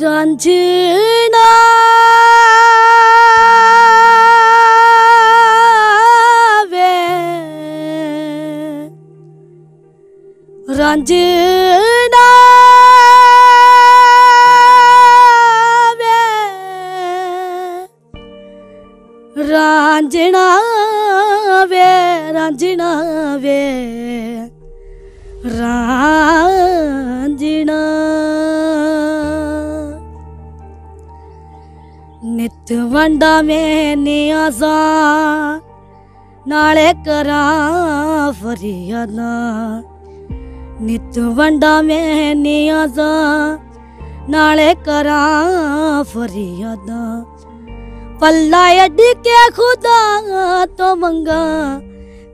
ਰਾਂਝਣਾ ਵੇ ਰਾਂਝਣਾ ਵੇ ਰਾਂਝਣਾ ਵੇ ਰਾਂਝਣਾ ਵੇ ਵੰਡਾ ਮੈਂ ਆਜ਼ਾ ਨਾਲੇ ਕਰਾਂ ਫਰੀਆਦਾ ਨਿਤ ਵੰਡਾ ਮੈਂ ਆਜ਼ਾ ਨਾਲੇ ਕਰਾਂ ਫਰੀਆਦਾ ਪੱਲਾ ਅੱਡ ਕੇ ਖੁਦਾ ਤੋਂ ਮੰਗਾ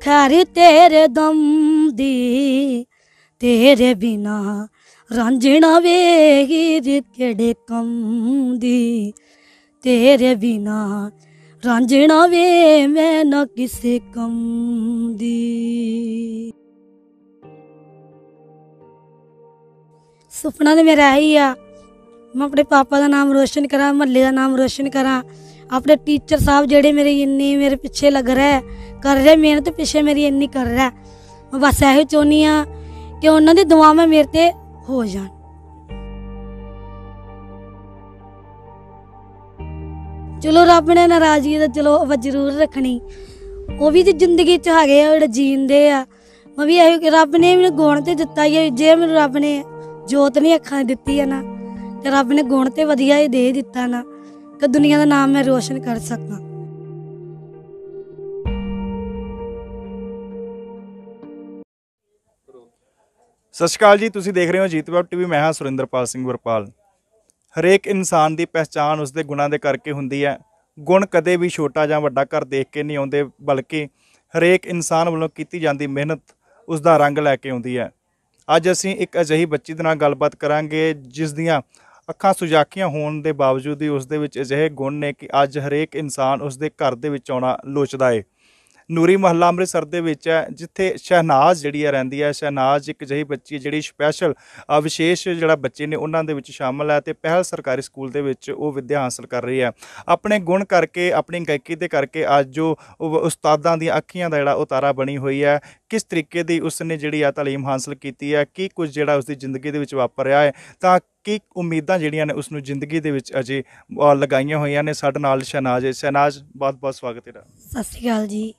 ਖੈਰ ਤੇਰੇ ਦਮ ਦੀ ਤੇਰੇ ਬਿਨਾ ਰਾਂਝਣਾ ਵੇਗਿਰ ਕਿਹੜੇ ਕੰਮ ਦੀ ਤੇਰੇ ਬਿਨਾ ਰਾਂਝਣਾ ਵੇ ਮੈਂ ਨਾ ਕਿਸੇ ਕੰਮ ਦੀ ਸੁਪਨਾ ਤੇ ਮੇਰਾ ਹੀ ਆ ਮੈਂ ਆਪਣੇ ਪਾਪਾ ਦਾ ਨਾਮ ਰੋਸ਼ਨ ਕਰਾਂ ਮੱਲੇ ਦਾ ਨਾਮ ਰੋਸ਼ਨ ਕਰਾਂ ਆਪਣੇ ਟੀਚਰ ਸਾਹਿਬ ਜਿਹੜੇ ਮੇਰੇ ਇੰਨੇ ਮੇਰੇ ਪਿੱਛੇ ਲੱਗ ਰਹੇ ਕਰ ਰਹੇ ਮਿਹਨਤ ਪਿੱਛੇ ਮੇਰੀ ਇੰਨੀ ਕਰ ਮੈਂ ਬਸ ਇਹੋ ਚਾਹੁੰਦੀ ਆ ਕਿ ਉਹਨਾਂ ਦੀ ਦੁਆਵਾਂ ਮੇਰੇ ਤੇ ਹੋ ਜਾਣ ਚਲੋ ਰੱਬ ਨੇ ਨਾਰਾਜ਼ਗੀ ਤਾਂ ਚਲੋ ਉਹ ਜ਼ਰੂਰ ਰੱਖਣੀ ਉਹ ਵੀ ਤੇ ਜ਼ਿੰਦਗੀ ਚ ਹੈਗੇ ਆ ਜਿਹੜੇ ਜੀਂਦੇ ਆ ਮੈਂ ਵੀ ਇਹੋ ਕਿ ਰੱਬ ਨੇ ਮੈਨੂੰ ਗੁਣ ਤੇ ਦਿੱਤਾ ਹੀ ਹੈ ਜੇ ਮੈਨੂੰ ਰੱਬ ਨੇ ਜੋਤ ਨਹੀਂ ਅੱਖਾਂ ਦਿੱਤੀ ਆ ਨਾ ਤੇ ਰੱਬ ਨੇ ਗੁਣ ਤੇ ਵਧੀਆ ਹੀ ਦੇ ਦਿੱਤਾ ਨਾ ਕਿ ਦੁਨੀਆ ਦਾ ਨਾਮ ਮੈਂ ਰੋਸ਼ਨ ਕਰ ਸਕਾਂ ਸਤਿ ਸ਼੍ਰੀ ਅਕਾਲ ਜੀ ਤੁਸੀਂ ਦੇਖ ਰਹੇ ਹੋ ਜੀਤ ਵੈਬ ਟੀਵੀ ਮੈਂ ਹਾਂ ਸੁਰਿੰਦਰਪਾਲ ਸਿੰਘ ਵਰਪਾਲ ਹਰੇਕ ਇਨਸਾਨ ਦੀ ਪਛਾਣ ਉਸਦੇ ਗੁਣਾਂ ਦੇ ਕਰਕੇ ਹੁੰਦੀ ਹੈ ਗੁਣ ਕਦੇ ਵੀ ਛੋਟਾ ਜਾਂ ਵੱਡਾ ਕਰ ਦੇਖ ਕੇ ਨਹੀਂ ਆਉਂਦੇ ਬਲਕਿ ਹਰੇਕ ਇਨਸਾਨ ਵੱਲੋਂ ਕੀਤੀ ਜਾਂਦੀ ਮਿਹਨਤ ਉਸ ਦਾ ਰੰਗ ਲੈ ਕੇ ਆਉਂਦੀ ਹੈ ਅੱਜ ਅਸੀਂ ਇੱਕ ਅਜਿਹੀ ਬੱਚੀ ਦੇ ਨਾਲ ਗੱਲਬਾਤ ਕਰਾਂਗੇ ਜਿਸ ਦੀਆਂ ਅੱਖਾਂ ਸੁਜਾਕੀਆਂ ਹੋਣ ਦੇ ਬਾਵਜੂਦ ਵੀ ਉਸ ਦੇ ਵਿੱਚ ਅਜਿਹੇ ਗੁਣ ਨੇ ਕਿ ਅੱਜ ਹਰੇਕ ਇਨਸਾਨ ਉਸ ਦੇ ਘਰ ਦੇ ਵਿੱਚ ਆਉਣਾ ਲੋਚਦਾ ਏ ਨੂਰੀ ਮਹੱਲਾ ਅੰਮ੍ਰਿਤਸਰ ਦੇ ਵਿੱਚ ਹੈ ਜਿੱਥੇ ਸ਼ਹਿਨਾਜ਼ ਜਿਹੜੀ ਹੈ ਰਹਿੰਦੀ ਹੈ ਸ਼ਹਿਨਾਜ਼ ਇੱਕ ਜਹੀ ਬੱਚੀ ਹੈ ਜਿਹੜੀ ਸਪੈਸ਼ਲ ਵਿਸ਼ੇਸ਼ ਜਿਹੜਾ ਬੱਚੇ ਨੇ ਉਹਨਾਂ ਦੇ ਵਿੱਚ ਸ਼ਾਮਲ ਹੈ ਤੇ ਪਹਿਲ ਸਰਕਾਰੀ ਸਕੂਲ ਦੇ ਵਿੱਚ ਉਹ ਵਿੱਦਿਆ ਹਾਸਲ ਕਰ ਰਹੀ ਹੈ ਆਪਣੇ ਗੁਣ ਕਰਕੇ ਆਪਣੀ ਗਾਇਕੀ ਦੇ ਕਰਕੇ ਅੱਜ ਜੋ ਉਸਤਾਦਾਂ ਦੀਆਂ ਅੱਖੀਆਂ ਦਾ ਜਿਹੜਾ ਉਤਾਰਾ ਬਣੀ ਹੋਈ ਹੈ ਕਿਸ ਤਰੀਕੇ ਦੀ ਉਸਨੇ ਜਿਹੜੀ ਆ تعلیم ਹਾਸਲ ਕੀਤੀ ਹੈ ਕੀ ਕੁਝ ਜਿਹੜਾ ਉਸਦੀ ਜ਼ਿੰਦਗੀ ਦੇ ਵਿੱਚ ਵਾਪਰਿਆ ਹੈ ਤਾਂ ਕੀ ਉਮੀਦਾਂ ਜਿਹੜੀਆਂ ਨੇ ਉਸ ਨੂੰ ਜ਼ਿੰਦਗੀ ਦੇ ਵਿੱਚ ਅਜੇ ਲਗਾਈਆਂ ਹੋਈਆਂ ਨੇ ਸਾਡੇ ਨਾਲ ਸ਼ਨਾਜ਼ ਸ਼ਨਾਜ਼ ਬਹੁਤ ਬਹੁਤ ਸਵਾਗਤ ਹੈ ਸਤਿ ਸ਼੍ਰੀ ਅਕਾਲ ਜੀ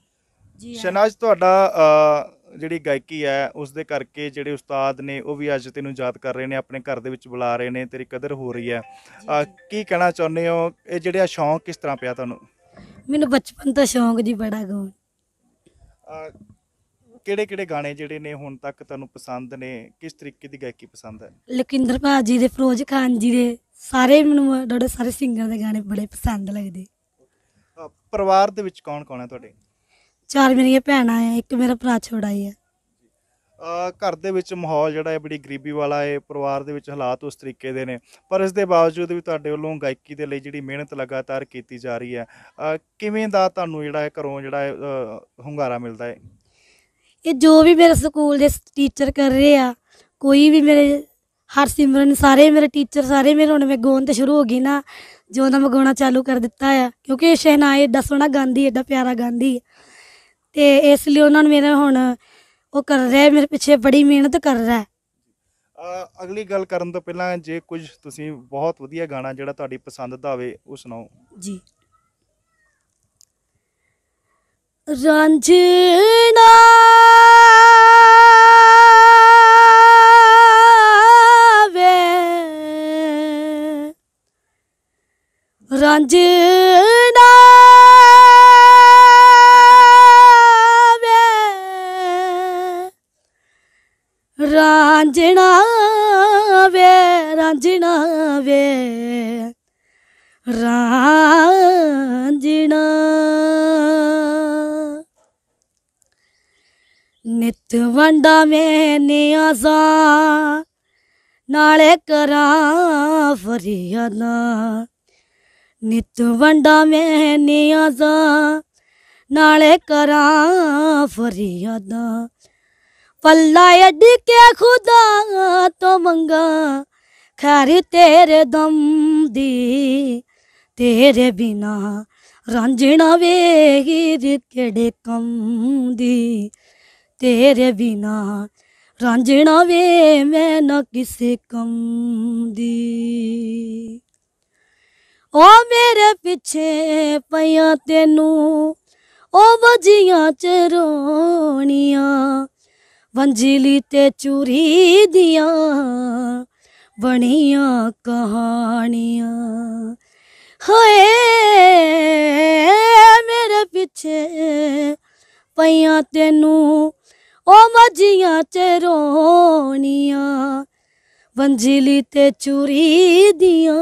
ਸ਼ਨਾਜ਼ ਤੁਹਾਡਾ ਜਿਹੜੀ ਗਾਇਕੀ ਹੈ ਉਸ ਦੇ ਕਰਕੇ ਜਿਹੜੇ ਉਸਤਾਦ ਨੇ ਉਹ ਵੀ ਅੱਜ ਤੈਨੂੰ ਯਾਦ ਕਰ ਰਹੇ ਨੇ ਆਪਣੇ ਘਰ ਦੇ ਵਿੱਚ ਬੁਲਾ ਰਹੇ ਨੇ ਤੇਰੀ ਕਦਰ ਹੋ ਰਹੀ ਹੈ ਕੀ ਕਹਿਣਾ ਚਾਹੁੰਦੇ ਹੋ ਇਹ ਜਿਹੜਾ ਸ਼ੌਂਕ ਕਿਸ ਤਰ੍ਹਾਂ ਪਿਆ ਤੁਹਾਨੂੰ ਮੈਨੂੰ ਬਚਪਨ ਤੋਂ ਸ਼ੌਂਕ ਜੀ ਬੜਾ ਗਾਉਣ ਕਿਹੜੇ ਕਿਹੜੇ ਗਾਣੇ ਜਿਹੜੇ ਨੇ ਹੁਣ ਤੱਕ ਤੁਹਾਨੂੰ ਪਸੰਦ ਨੇ ਕਿਸ ਤਰੀਕੇ ਦੀ ਗਾਇਕੀ ਪਸੰਦ ਹੈ ਲਕਿੰਦਰ ਭਾਜੀ ਦੇ ਫਰੋਜ਼ ਖਾਨ ਜੀ ਦੇ ਸਾਰੇ ਮੈਨੂੰ ਡੋੜੇ ਸਾਰੇ ਸਿੰਗਰ ਦੇ ਗਾਣੇ ਬੜੇ ਪਸੰਦ ਲੱਗਦੇ ਪਰਿਵਾਰ ਦੇ ਵਿੱਚ ਕੌਣ ਕੌਣ ਹੈ ਤੁਹਾਡੇ ਚਾਰ ਮੇਰੀਆਂ ਭੈਣਾਂ ਆ ਇੱਕ ਮੇਰਾ ਭਰਾ ਛੋੜਾ ਹੀ ਆ ਘਰ ਦੇ ਵਿੱਚ ਮਾਹੌਲ ਜਿਹੜਾ ਹੈ ਬੜੀ ਗਰੀਬੀ ਵਾਲਾ ਹੈ ਪਰਿਵਾਰ ਦੇ ਵਿੱਚ ਹਾਲਾਤ ਉਸ ਤਰੀਕੇ ਦੇ ਨੇ ਪਰ ਇਸ ਦੇ ਬਾਵਜੂਦ ਵੀ ਤੁਹਾਡੇ ਵੱਲੋਂ ਗਾਇਕੀ ਦੇ ਲਈ ਜਿਹੜੀ ਮਿਹਨਤ ਲਗਾਤਾਰ ਕੀਤੀ ਜਾ ਰਹੀ ਹੈ ਕਿਵੇਂ ਦਾ ਤੁਹਾਨੂੰ ਜਿਹੜਾ ਹੈ ਘਰੋਂ ਜਿਹੜਾ ਹੈ ਹੁੰਗਾਰਾ ਮਿਲਦਾ ਹੈ ਇਹ ਜੋ ਵੀ ਮੇਰੇ ਸਕੂਲ ਦੇ ਟੀਚਰ ਕਰ ਰਹੇ ਆ ਕੋਈ ਵੀ ਮੇਰੇ ਹਰਸਿਮਰਨ ਸਾਰੇ ਮੇਰੇ ਟੀਚਰ ਸਾਰੇ ਮੇਰੇ ਹੁਣ ਮੈਂ ਗਾਉਣ ਤੇ ਸ਼ੁਰੂ ਹੋ ਗਈ ਨਾ ਜੋ ਨਾ ਮਗਾਉਣਾ ਚਾਲੂ ਕਰ ਦਿੱਤਾ ਆ ਕਿਉਂਕਿ ਇਹ ਸ਼ਹਿਨਾਏ ਦਸਣਾ ਸੋਹਣਾ ਗਾਉਂਦੀ ਏਡਾ ਪਿਆਰਾ ਗਾਂਦੀ ਹੈ ਤੇ ਇਸ ਲਈ ਉਹਨਾਂ ਨੂੰ ਮੇਰਾ ਹੁਣ ਉਹ ਕਰ ਰਿਹਾ ਮੇਰੇ ਪਿੱਛੇ ਬੜੀ ਮਿਹਨਤ ਕਰ ਰਿਹਾ ਹੈ। ਅ, ਅਗਲੀ ਗੱਲ ਕਰਨ ਤੋਂ ਪਹਿਲਾਂ ਜੇ ਕੁਝ ਤੁਸੀਂ ਬਹੁਤ ਵਧੀਆ ਗਾਣਾ ਜਿਹੜਾ ਤੁਹਾਡੀ ਪਸੰਦ ਦਾ ਹੋਵੇ ਉਹ ਸੁਣਾਓ ਜੀ ਰਾਂਝਣਾ ਵੇ ਰਾਂਝਣਾ ਰਾਂਝਣਾ ਵੇ ਰਾਂਝਣਾ ਵੇ ਰਾਂਝਣਾ ਨਿਤ ਵੰਡਾ ਮੈਂ ਨਿਆਜ਼ਾ ਨਾਲੇ ਕਰਾਂ ਫਰੀਆਨਾ ਨਿਤ ਵੰਡਾ ਮੈਂ ਨਿਆਜ਼ਾ ਨਾਲੇ ਕਰਾਂ ਫਰੀਆਦਾ ਪੱਲਾ ਅੱਡ ਕੇ ਖੁਦਾ ਤੋਂ ਮੰਗਾ ਖੈਰ ਤੇਰੇ ਦਮ ਦੀ ਤੇਰੇ ਬਿਨਾ ਰਾਂਝਣਾ ਵੇਗੀਰ ਕਿਹੜੇ ਕੰਮ ਦੀ ਤੇਰੇ ਬਿਨਾ ਰਾਂਝਣਾ ਵੇ ਮੈਂ ਨਾ ਕਿਸੇ ਕੰਮ ਦੀ ਓ ਮੇਰੇ ਪਿੱਛੇ ਪਿਆ ਤੈਨੂੰ ਓ ਵਜੀਆਂ ਚਰੋਣੀਆਂ ਵੰਜਲੀ ਤੇ ਚੂਰੀ ਦੀਆਂ ਬਣੀਆਂ ਕਹਾਣੀਆਂ ਹੋਏ ਮੇਰੇ ਪਿੱਛੇ ਪਈਆਂ ਤੈਨੂੰ ਉਹ ਮਜੀਆਂ ਚਰੋਣੀਆਂ ਰੋਣੀਆਂ ਵੰਜਲੀ ਤੇ ਚੂਰੀ ਦੀਆਂ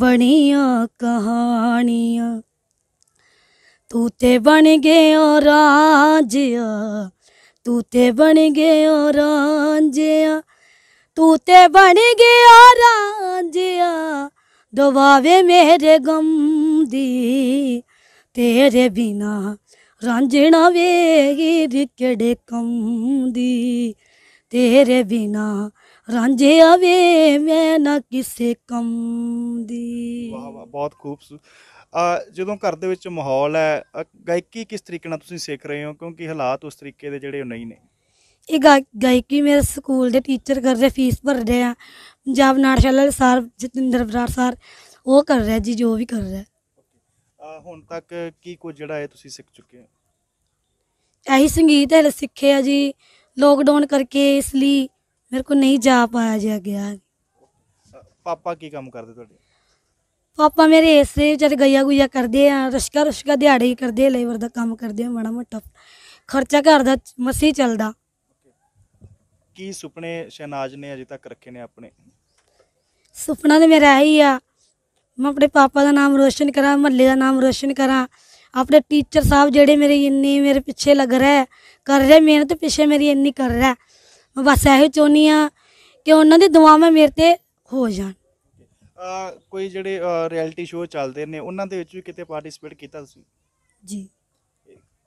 ਬਣੀਆਂ ਕਹਾਣੀਆਂ ਤੂੰ ਤੇ ਬਣ ਗਿਆ ਰਾਜਿਆ ਤੂੰ ਤੇ ਬਣ ਗਿਆ ਰਾਂਝਿਆ ਤੂੰ ਤੇ ਬਣ ਗਿਆ ਰਾਂਝਿਆ ਦਵਾਵੇ ਮੇਰੇ ਗਮ ਦੀ ਤੇਰੇ ਬਿਨਾ ਰਾਂਝਣਾ ਵੇਗੀ ਕਿਹੜੇ ਕਮ ਦੀ ਤੇਰੇ ਬਿਨਾ ਰਾਂਝੇ ਆਵੇ ਮੈਂ ਨਾ ਕਿਸੇ ਕਮ ਦੀ ਵਾਹ ਵਾਹ ਬਹੁਤ ਖੂਬਸੂਰਤ ਜਦੋਂ ਘਰ ਦੇ ਵਿੱਚ ਮਾਹੌਲ ਹੈ ਗਾਇਕੀ ਕਿਸ ਤਰੀਕੇ ਨਾਲ ਤੁਸੀਂ ਸਿੱਖ ਰਹੇ ਹੋ ਕਿਉਂਕਿ ਹਾਲਾਤ ਉਸ ਤਰੀਕੇ ਦੇ ਜਿਹੜੇ ਨਹੀਂ ਨੇ ਇਹ ਗਾਇਕੀ ਮੇਰੇ ਸਕੂਲ ਦੇ ਟੀਚਰ ਕਰਦੇ ਫੀਸ ਭਰਦੇ ਆ ਪੰਜਾਬ ਨਾਟਸ਼ਾਲਾ ਦੇ ਸਰ ਜਤਿੰਦਰ ਬਰਾੜ ਸਰ ਉਹ ਕਰ ਰਿਹਾ ਜੀ ਜੋ ਵੀ ਕਰ ਰਿਹਾ ਹੁਣ ਤੱਕ ਕੀ ਕੁਝ ਜਿਹੜਾ ਹੈ ਤੁਸੀਂ ਸਿੱਖ ਚੁੱਕੇ ਹੋ ਐਹੀ ਸੰਗੀਤ ਹੈ ਸਿੱਖਿਆ ਜੀ ਲੋਕਡਾਊਨ ਕਰਕੇ ਇਸ ਲਈ ਮੇਰੇ ਕੋ ਨਹੀਂ ਜਾ ਪਾਇਆ ਜਾ ਗਿਆ ਪਾਪਾ ਕੀ ਕੰਮ ਕਰਦੇ ਤੁਹਾਡੇ ਪਾਪਾ ਮੇਰੇ ਇਸੇ ਜਦ ਗਈਆ ਗੁਈਆ ਕਰਦੇ ਆ ਰਸ਼ਕਾ ਰਸ਼ਕਾ ਦਿਹਾੜੀ ਕਰਦੇ ਲੇਬਰ ਦਾ ਕੰਮ ਕਰਦੇ ਆ ਮਾੜਾ ਮੋਟਾ ਖਰਚਾ ਘਰ ਦਾ ਮਸੀ ਚੱਲਦਾ ਕੀ ਸੁਪਨੇ ਸ਼ਹਿਨਾਜ਼ ਨੇ ਅਜੇ ਤੱਕ ਰੱਖੇ ਨੇ ਆਪਣੇ ਸੁਪਨਾ ਤੇ ਮੇਰਾ ਇਹੀ ਆ ਮੈਂ ਆਪਣੇ ਪਾਪਾ ਦਾ ਨਾਮ ਰੋਸ਼ਨ ਕਰਾਂ ਮੱਲੇ ਦਾ ਨਾਮ ਰੋਸ਼ਨ ਕਰਾਂ ਆਪਣੇ ਟੀਚਰ ਸਾਹਿਬ ਜਿਹੜੇ ਮੇਰੇ ਇੰਨੀ ਮੇਰੇ ਪਿੱਛੇ ਲੱਗ ਰਿਹਾ ਕਰ ਰਹੇ ਮਿਹਨਤ ਪਿੱਛੇ ਮੇਰੀ ਇੰਨੀ ਕਰ ਰਿਹਾ ਮੈਂ ਬਸ ਇਹੋ ਚੋਨੀ ਆ ਕਿ ਉਹਨਾਂ ਦੀ ਦੁਆਵਾਂ ਮੇਰੇ ਤੇ ਹੋ ਜਾਣ ਕੋਈ ਜਿਹੜੇ ਰਿਐਲਿਟੀ ਸ਼ੋਅ ਚੱਲਦੇ ਨੇ ਉਹਨਾਂ ਦੇ ਵਿੱਚ ਵੀ ਕਿਤੇ ਪਾਰਟਿਸਿਪੇਟ ਕੀਤਾ ਤੁਸੀਂ ਜੀ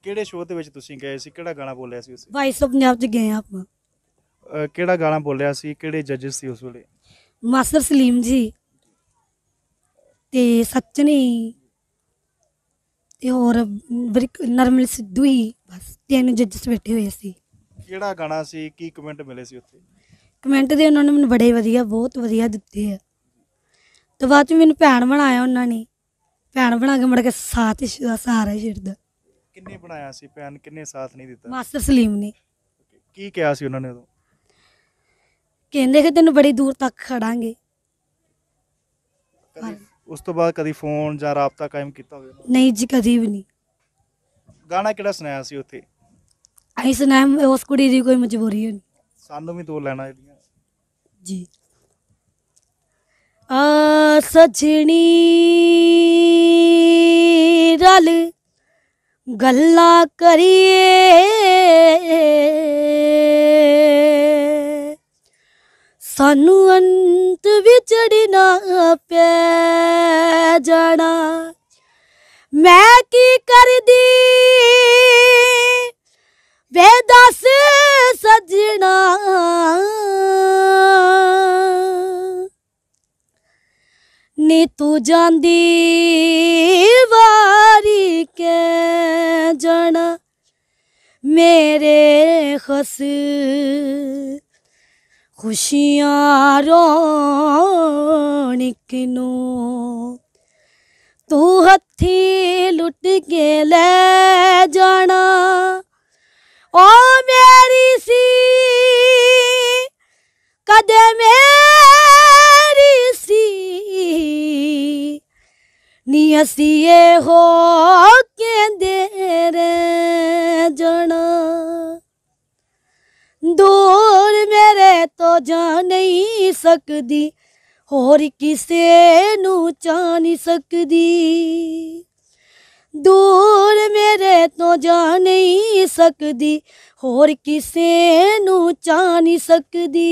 ਕਿਹੜੇ ਸ਼ੋਅ ਦੇ ਵਿੱਚ ਤੁਸੀਂ ਗਏ ਸੀ ਕਿਹੜਾ ਗਾਣਾ ਬੋਲਿਆ ਸੀ ਤੁਸੀਂ ਵਾਈਸ ਆਫ ਪੰਜਾਬ ਚ ਗਏ ਆਪ ਕਿਹੜਾ ਗਾਣਾ ਬੋਲਿਆ ਸੀ ਕਿਹੜੇ ਜੱਜਸ ਸੀ ਉਸ ਵੇਲੇ ਮਾਸਟਰ ਸਲੀਮ ਜੀ ਤੇ ਸੱਚਨੀ ਤੇ ਹੋਰ ਨਰਮਲ ਸਿੱਧੂ ਹੀ ਬਸ ਤਿੰਨ ਜੱਜਸ ਬੈਠੇ ਹੋਏ ਸੀ ਕਿਹੜਾ ਗਾਣਾ ਸੀ ਕੀ ਕਮੈਂਟ ਮਿਲੇ ਸੀ ਉੱਥੇ ਕਮੈਂਟ ਦੇ ਉਹਨਾਂ ਨੇ ਮੈਨੂੰ ਬੜੇ ਵਧੀਆ ਬਹੁਤ ਵਧੀਆ ਦਿੱਤੇ ਆ ਤੇ ਬਾਅਦ ਚ ਮੈਨੂੰ ਭੈਣ ਬਣਾਇਆ ਉਹਨਾਂ ਨੇ ਭੈਣ ਬਣਾ ਕੇ ਮੜ ਕੇ ਸਾਥ ਹੀ ਸਾਰਾ ਸਹਾਰਾ ਹੀ ਛੱਡਦਾ ਕਿੰਨੇ ਬਣਾਇਆ ਸੀ ਭੈਣ ਕਿੰਨੇ ਸਾਥ ਨਹੀਂ ਦਿੱਤਾ ਮਾਸਟਰ ਸਲੀਮ ਨੇ ਕੀ ਕਿਹਾ ਸੀ ਉਹਨਾਂ ਨੇ ਉਦੋਂ ਕਹਿੰਦੇ ਕਿ ਤੈਨੂੰ ਬੜੀ ਦੂਰ ਤੱਕ ਖੜਾਂਗੇ ਉਸ ਤੋਂ ਬਾਅਦ ਕਦੀ ਫੋਨ ਜਾਂ ਰਾਬਤਾ ਕਾਇਮ ਕੀਤਾ ਹੋਵੇ ਨਹੀਂ ਜੀ ਕਦੀ ਵੀ ਨਹੀਂ ਗਾਣਾ ਕਿਹੜਾ ਸੁਣਾਇਆ ਸੀ ਉੱਥੇ ਅਸੀਂ ਸੁਣਾਇਆ ਉਸ ਕੁੜੀ ਦੀ ਕੋਈ ਮਜਬੂਰੀ ਨਹੀਂ ਸਾਨੂੰ ਵੀ ਦੋ ਲੈਣਾ ਇਹਦੀਆਂ ਜੀ ਆ ਸਜਣੀ ਰਲ ਗੱਲਾਂ ਕਰੀਏ ਸਾਨੂੰ ਅੰਤ ਵਿਚੜਨਾ ਪੈ ਜਾਣਾ ਮੈਂ ਕੀ ਕਰਦੀ ਵੇ ਦੱਸ ਸਜਣਾ ਨੀ ਤੂੰ ਜਾਂਦੀ ਵਾਰੀ ਕੇ ਜਣਾ ਮੇਰੇ ਖਸ ਖੁਸ਼ੀਆਂ ਰੋਣਿਕ ਨੂੰ ਤੂੰ ਹੱਥੀ ਲੁੱਟ ਕੇ ਲੈ ਜਾਣਾ ਓ ਮੇਰੀ ਸੀ ਕਦੇ ਮੈਂ ਨੀ ਅਸੀਂ ਇਹ ਹੋ ਕੇਂਦੇ ਰੇ ਜਣਾ ਦੂਰ ਮੇਰੇ ਤੋਂ ਜਾ ਨਹੀਂ ਸਕਦੀ ਹੋਰ ਕਿਸੇ ਨੂੰ ਚਾ ਨਹੀਂ ਸਕਦੀ ਦੂਰ ਮੇਰੇ ਤੋਂ ਜਾ ਨਹੀਂ ਸਕਦੀ ਹੋਰ ਕਿਸੇ ਨੂੰ ਚਾ ਨਹੀਂ ਸਕਦੀ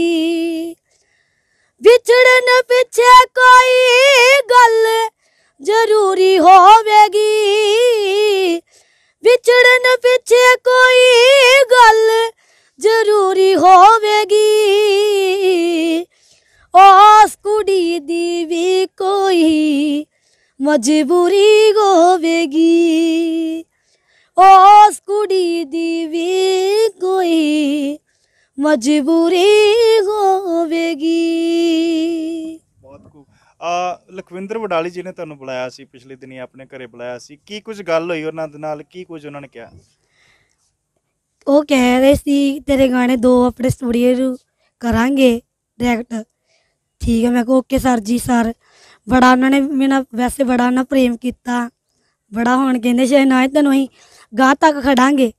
ਵਿਛੜਨ ਪਿੱਛੇ ਕੋਈ ਗੱਲ जरूरी होवेगी बिछड़न पिछे कोई गल जरूरी होवेगी ओस कुड़ी दी भी कोई मजबूरी होवेगी ओस कुड़ी दी भी कोई मजबूरी होवेगी ਲਖਵਿੰਦਰ ਵਡਾਲੀ ਜੀ ਨੇ ਤੁਹਾਨੂੰ ਬੁਲਾਇਆ ਸੀ ਪਿਛਲੇ ਦਿਨੀ ਆਪਣੇ ਘਰੇ ਬੁਲਾਇਆ ਸੀ ਕੀ ਕੁਝ ਗੱਲ ਹੋਈ ਉਹਨਾਂ ਦੇ ਨਾਲ ਕੀ ਕੁਝ ਉਹਨਾਂ ਨੇ ਕਿਹਾ ਉਹ ਕਹਿ ਰਹੇ ਸੀ ਤੇਰੇ ਗਾਣੇ ਦੋ ਆਪਣੇ ਸਟੂਡੀਓ ਨੂੰ ਕਰਾਂਗੇ ਡਾਇਰੈਕਟ ਠੀਕ ਹੈ ਮੈਂ ਕਿਹਾ ਓਕੇ ਸਰ ਜੀ ਸਰ ਬੜਾ ਉਹਨਾਂ ਨੇ ਮੇਰਾ ਵੈਸੇ ਬੜਾ ਉਹਨਾਂ ਪ੍ਰੇਮ ਕੀਤਾ ਬੜਾ ਹੋਣ ਕਹਿੰਦੇ ਸ਼ਹਿਨਾਜ਼ ਤੈਨੂੰ ਅਸੀਂ ਗਾਹ ਤੱਕ ਖੜਾਂਗੇ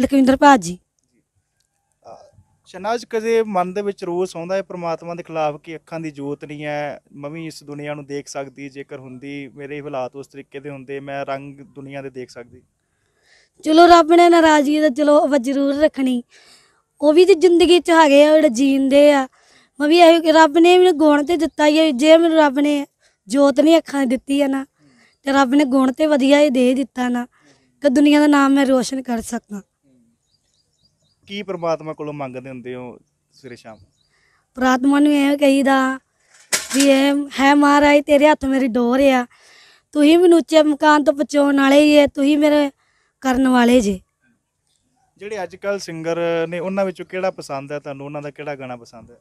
ਲਖਵਿੰਦਰ ਭਾਜੀ ਸ਼ਨਾਜ਼ ਕਦੇ ਮਨ ਦੇ ਵਿੱਚ ਰੋਸ ਆਉਂਦਾ ਹੈ ਪ੍ਰਮਾਤਮਾ ਦੇ ਖਿਲਾਫ ਕਿ ਅੱਖਾਂ ਦੀ ਜੋਤ ਨਹੀਂ ਹੈ ਮੈਂ ਵੀ ਇਸ ਦੁਨੀਆ ਨੂੰ ਦੇਖ ਸਕਦੀ ਜੇਕਰ ਹੁੰਦੀ ਮੇਰੇ ਹਾਲਾਤ ਉਸ ਤਰੀਕੇ ਦੇ ਹੁੰਦੇ ਮੈਂ ਰੰਗ ਦੁਨੀਆ ਦੇ ਦੇਖ ਸਕਦੀ ਚਲੋ ਰੱਬ ਨੇ ਨਾਰਾਜ਼ਗੀ ਤਾਂ ਚਲੋ ਉਹ ਜ਼ਰੂਰ ਰੱਖਣੀ ਉਹ ਵੀ ਤੇ ਜ਼ਿੰਦਗੀ 'ਚ ਹੈਗੇ ਆ ਜਿਹੜੇ ਜੀਂਦੇ ਆ ਮੈਂ ਵੀ ਇਹ ਰੱਬ ਨੇ ਮੈਨੂੰ ਗੁਣ ਤੇ ਦਿੱਤਾ ਹੀ ਹੈ ਜੇ ਮੈਨੂੰ ਰੱਬ ਨੇ ਜੋਤ ਨਹੀਂ ਅੱਖਾਂ ਦਿੱਤੀ ਆ ਨਾ ਤੇ ਰੱਬ ਨੇ ਗੁਣ ਤੇ ਵਧੀਆ ਹੀ ਦੇ ਦਿੱਤਾ ਨਾ ਕਿ ਦੁਨੀਆ ਦਾ ਨਾਮ ਮੈਂ ਰੋਸ਼ਨ ਕਰ ਸਕਾਂ ਕੀ ਪ੍ਰਮਾਤਮਾ ਕੋਲੋਂ ਮੰਗਦੇ ਹੁੰਦੇ ਹੋ ਸਵੇਰੇ ਸ਼ਾਮ ਪ੍ਰਾਤਮਾ ਨੂੰ ਇਹ ਕਹੀਦਾ ਵੀ ਇਹ ਹੈ ਮਹਾਰਾਜ ਤੇਰੇ ਹੱਥ ਮੇਰੀ ਡੋਰ ਆ ਤੁਸੀਂ ਮੈਨੂੰ ਉੱਚੇ ਮਕਾਨ ਤੋਂ ਪਹੁੰਚਾਉਣ ਵਾਲੇ ਹੀ ਹੈ ਤੁਸੀਂ ਮੇਰੇ ਕਰਨ ਵਾਲੇ ਜੇ ਜਿਹੜੇ ਅੱਜ ਕੱਲ ਸਿੰਗਰ ਨੇ ਉਹਨਾਂ ਵਿੱਚੋਂ ਕਿਹੜਾ ਪਸੰਦ ਹੈ ਤੁਹਾਨੂੰ ਉਹਨਾਂ ਦਾ ਕਿਹੜਾ ਗਾਣਾ ਪਸੰਦ ਹੈ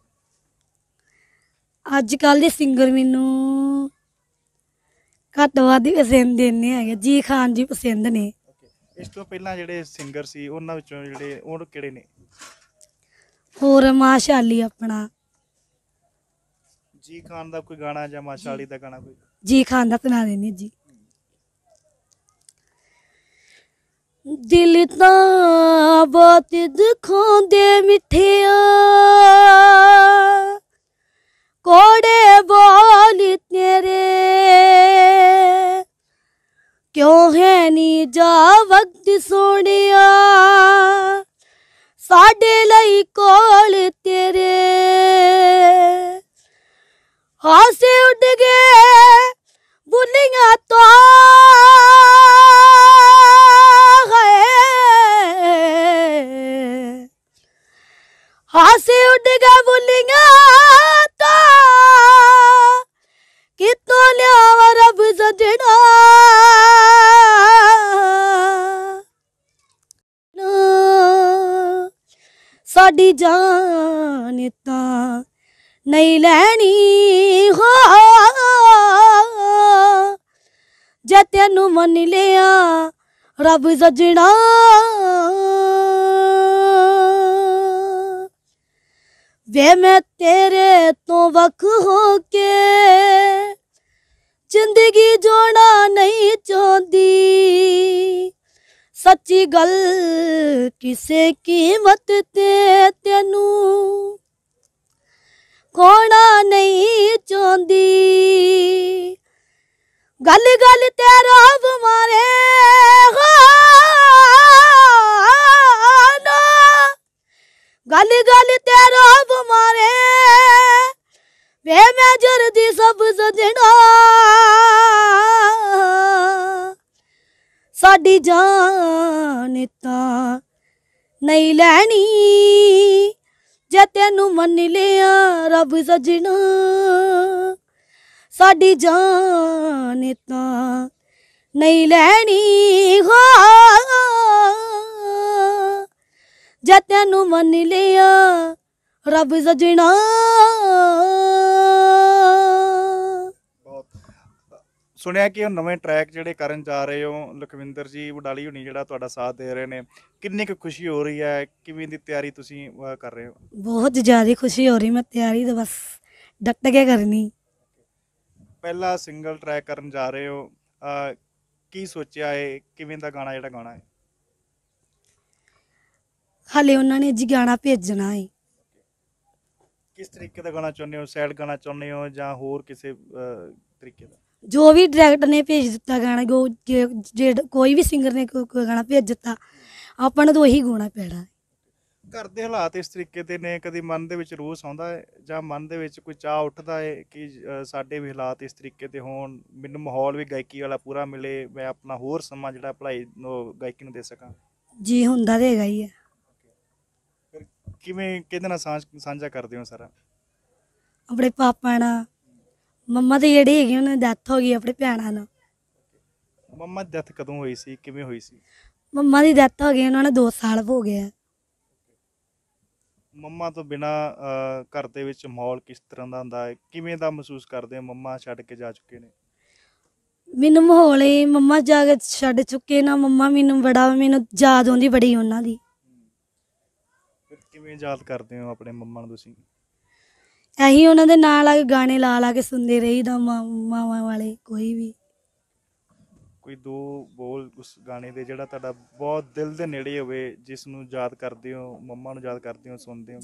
ਅੱਜ ਕੱਲ ਦੇ ਸਿੰਗਰ ਮੈਨੂੰ ਘੱਟ ਵੱਧ ਹੀ ਪਸੰਦ ਨੇ ਹੈਗੇ ਜੀ ਖਾਨ ਜੀ ਪਸੰਦ ਨੇ ਇਸ ਤੋਂ ਪਹਿਲਾਂ ਜਿਹੜੇ ਸਿੰਗਰ ਸੀ ਉਹਨਾਂ ਵਿੱਚੋਂ ਜਿਹੜੇ ਉਹ ਕਿਹੜੇ ਨੇ ਹੋਰ ਮਾਸ਼ਾਲੀ ਆਪਣਾ ਜੀ ਖਾਨ ਦਾ ਕੋਈ ਗਾਣਾ ਜਾਂ ਮਾਸ਼ਾਲੀ ਦਾ ਗਾਣਾ ਕੋਈ ਜੀ ਖਾਨ ਦਾ ਸੁਣਾ ਦੇਣੀ ਜੀ ਦਿਲ ਤਾਂ ਬਹੁਤ ਦਿਖਾਉਂਦੇ ਮਿੱਠਿਆ ਕੋੜੇ ਬੋਲ ਤੇਰੇ ਕਿਉਂ ਹੈ ਨੀ ਜਾ ਵਕਤ ਸੋਣਿਆ ਸਾਡੇ ਲਈ ਕੋਲ ਤੇਰੇ ਹਾਸੇ ਉੱਡ ਗਏ ਬੁੱਲੀਆਂ ਤੋਂ ਹਾਸੇ ਉੱਡ ਗਏ ਬੁੱਲੀ ਸਭ ਸਜਣਾ ਵੇ ਮੈਂ ਤੇਰੇ ਤੋਂ ਵੱਖ ਹੋ ਕੇ ਜ਼ਿੰਦਗੀ ਜੋਣਾ ਨਹੀਂ ਚਾਹੁੰਦੀ ਸੱਚੀ ਗੱਲ ਕਿਸੇ ਕੀਮਤ ਤੇ ਤੈਨੂੰ ਕੋਣਾ ਨਹੀਂ ਚਾਹੁੰਦੀ ਗੱਲ ਗੱਲ ਤੇਰਾ ਬਵਾ ਗਲ ਤੇ ਰੋਬ ਮਾਰੇ ਵੇ ਮੈਂ ਜਰਦੀ ਸਭ ਜਣਾ ਸਾਡੀ ਜਾਨ ਤਾਂ ਨਹੀਂ ਲੈਣੀ ਜੇ ਤੈਨੂੰ ਮੰਨ ਲਿਆ ਰੱਬ ਸਜਣਾ ਸਾਡੀ ਜਾਨ ਤਾਂ ਨਹੀਂ ਲੈਣੀ ਹੋ ਜੇ ਤੈਨੂੰ ਮੰਨ ਲਿਆ ਰੱਬ ਜਜਣਾ ਸੁਣਿਆ ਕਿ ਉਹ ਨਵੇਂ ਟਰੈਕ ਜਿਹੜੇ ਕਰਨ ਜਾ ਰਹੇ ਹੋ ਲਖਵਿੰਦਰ ਜੀ ਬਡਾਲੀ ਹੁਣੀ ਜਿਹੜਾ ਤੁਹਾਡਾ ਸਾਥ ਦੇ ਰਹੇ ਨੇ ਕਿੰਨੀ ਕੁ ਖੁਸ਼ੀ ਹੋ ਰਹੀ ਹੈ ਕਿਵੇਂ ਦੀ ਤਿਆਰੀ ਤੁਸੀਂ ਕਰ ਰਹੇ ਹੋ ਬਹੁਤ ਜ਼ਿਆਦਾ ਖੁਸ਼ੀ ਹੋ ਰਹੀ ਮੈਂ ਤਿਆਰੀ ਤਾਂ ਬਸ ਡਟ ਕੇ ਕਰਨੀ ਪਹਿਲਾ ਸਿੰਗਲ ਟਰੈਕ ਕਰਨ ਜਾ ਰਹੇ ਹੋ ਕੀ ਸੋਚਿਆ ਹੈ ਕਿਵੇਂ ਦਾ ਗਾਣਾ ਜਿਹੜਾ ਗਾਣਾ ਹੈ ਹਾਲੇ ਉਹਨਾਂ ਨੇ ਜੀ ਗਾਣਾ ਭੇਜਣਾ ਹੈ ਕਿਸ ਤਰੀਕੇ ਦਾ ਗਾਣਾ ਚਾਹੁੰਦੇ ਹੋ ਸੈਡ ਗਾਣਾ ਚਾਹੁੰਦੇ ਹੋ ਜਾਂ ਹੋਰ ਕਿਸੇ ਤਰੀਕੇ ਦਾ ਜੋ ਵੀ ਡਾਇਰੈਕਟਰ ਨੇ ਭੇਜ ਦਿੱਤਾ ਗਾਣਾ ਜੋ ਜੇ ਕੋਈ ਵੀ ਸਿੰਗਰ ਨੇ ਕੋਈ ਗਾਣਾ ਭੇਜ ਦਿੱਤਾ ਆਪਾਂ ਨੂੰ ਤਾਂ ਉਹੀ ਗਾਉਣਾ ਪੈਣਾ ਘਰ ਦੇ ਹਾਲਾਤ ਇਸ ਤਰੀਕੇ ਦੇ ਨੇ ਕਦੀ ਮਨ ਦੇ ਵਿੱਚ ਰੋਸ ਆਉਂਦਾ ਹੈ ਜਾਂ ਮਨ ਦੇ ਵਿੱਚ ਕੋਈ ਚਾਹ ਉੱਠਦਾ ਹੈ ਕਿ ਸਾਡੇ ਵੀ ਹਾਲਾਤ ਇਸ ਤਰੀਕੇ ਦੇ ਹੋਣ ਮੈਨੂੰ ਮਾਹੌਲ ਵੀ ਗਾਇਕੀ ਵਾਲਾ ਪੂਰਾ ਮਿਲੇ ਮੈਂ ਆਪਣਾ ਹੋਰ ਸਮਾਂ ਜਿਹੜਾ ਭਲਾਈ ਨੂੰ- ਗਾਇਕੀ ਨੂੰ ਦੇ ਸਕਾਂ ਜੀ ਹੁੰਦਾ ਰਹੇਗਾ ਹੈਗਾ ਹੀ ਹੈ ਕਿਵੇਂ ਕਿਹਦੇ ਨਾਲ ਸਾਂਝ- ਸਾਂਝਾ ਕਰਦੇ ਹੋ ਸਾਰਾ ਆਪਣੇ ਪਾਪਾ ਨਾਲ ਮੰਮਾ ਤੇ ਜਿਹੜੀ ਹੈਗੀ ਉਹਨਾਂ ਦੀ ਡੈਥ ਹੋ ਗਈ ਆਪਣੇ ਭੈਣਾਂ ਨਾਲ ਮੰਮਾ ਡੈਥ ਕਦੋਂ ਹੋਈ ਸੀ ਕਿਵੇਂ ਹੋਈ ਸੀ ਮੰਮਾ ਦੀ ਡੈਥ ਹੋ ਗਈ ਉਹਨਾਂ ਨੇ 2 ਸਾਲ ਹੋ ਗਏ ਆ। ਮੰਮਾ ਤੋਂ ਬਿਨਾ ਘਰ ਦੇ ਵਿੱਚ ਮਾਹੌਲ ਕਿਸ ਤਰ੍ਹਾਂ ਦਾ ਹੁੰਦਾ ਹੈ ਕਿਵੇਂ ਦਾ ਮਹਿਸੂਸ ਕਰਦੇ ਆ ਮੰਮਾ ਛੱਡ ਕੇ ਜਾ ਚੁੱਕੇ ਨੇ ਮੈਨੂੰ ਮਾਹੌਲ ਮੰਮਾ ਜਾ ਕੇ ਛੱਡ ਚੁੱਕੇ ਨਾ ਮੰਮਾ ਮੈਨੂੰ ਬੜਾ ਮੈਨੂੰ ਯਾਦ ਆਉਂਦੀ ਬੜੀ ਉਹਨਾਂ ਦੀ ਕਿਵੇਂ ਯਾਦ ਕਰਦੇ ਹੋ ਆਪਣੇ ਮੰਮਾ ਨੂੰ ਤੁਸੀਂ ਐਹੀ ਉਹਨਾਂ ਦੇ ਨਾਲ ਆ ਕੇ ਗਾਣੇ ਲਾ ਲਾ ਕੇ ਸੁਣਦੇ ਰਹੀਦਾ ਮਾਵਾ ਵਾਲੇ ਕੋਈ ਵੀ ਕੋਈ ਦੋ ਬੋਲ ਉਸ ਗਾਣੇ ਦੇ ਜਿਹੜਾ ਤੁਹਾਡਾ ਬਹੁਤ ਦਿਲ ਦੇ ਨੇੜੇ ਹੋਵੇ ਜਿਸ ਨੂੰ ਯਾਦ ਕਰਦੇ ਹੋ ਮੰਮਾ ਨੂੰ ਯਾਦ ਕਰਦੇ ਹੋ ਸੁਣਦੇ ਹੋ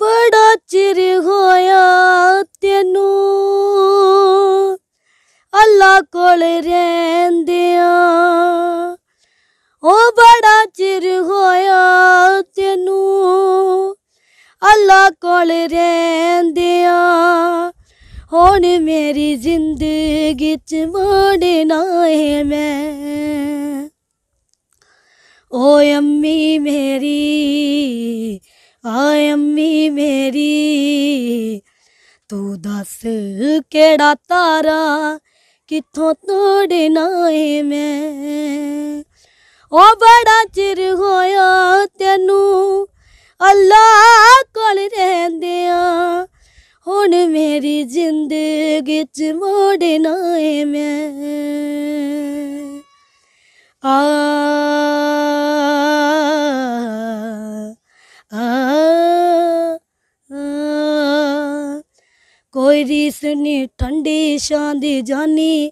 ਬੜਾ ਚਿਰ ਹੋਇਆ ਤੈਨੂੰ ਅੱਲਾ ਕੋਲ ਰਹਿੰਦਿਆਂ ਉਹ ਬੜਾ ਚਿਰ ਹੋਇਆ ਤੈਨੂੰ ਅੱਲਾ ਕੋਲ ਰਹਿੰਦਿਆ ਹੁਣ ਮੇਰੀ ਜ਼ਿੰਦਗੀ ਚ ਵੜਨਾ ਹੈ ਮੈਂ ਓ ਅੰਮੀ ਮੇਰੀ ਆ ਅੰਮੀ ਮੇਰੀ ਤੂੰ ਦੱਸ ਕਿਹੜਾ ਤਾਰਾ ਕਿੱਥੋਂ ਤੋੜਨਾ ਹੈ ਮੈਂ ਉਹ ਬੜਾ ਚਿਰ ਹੋਇਆ ਤੈਨੂੰ ਅੱਲਾ ਕੋਲ ਰਹਿੰਦਿਆਂ ਹੁਣ ਮੇਰੀ ਜ਼ਿੰਦਗੀ ਚ ਮੋੜਨਾ ਏ ਮੈਂ ਆ ਕੋਈ ਰੀਸ ਨਹੀਂ ਠੰਡੀ ਸ਼ਾਂਦੀ ਜਾਨੀ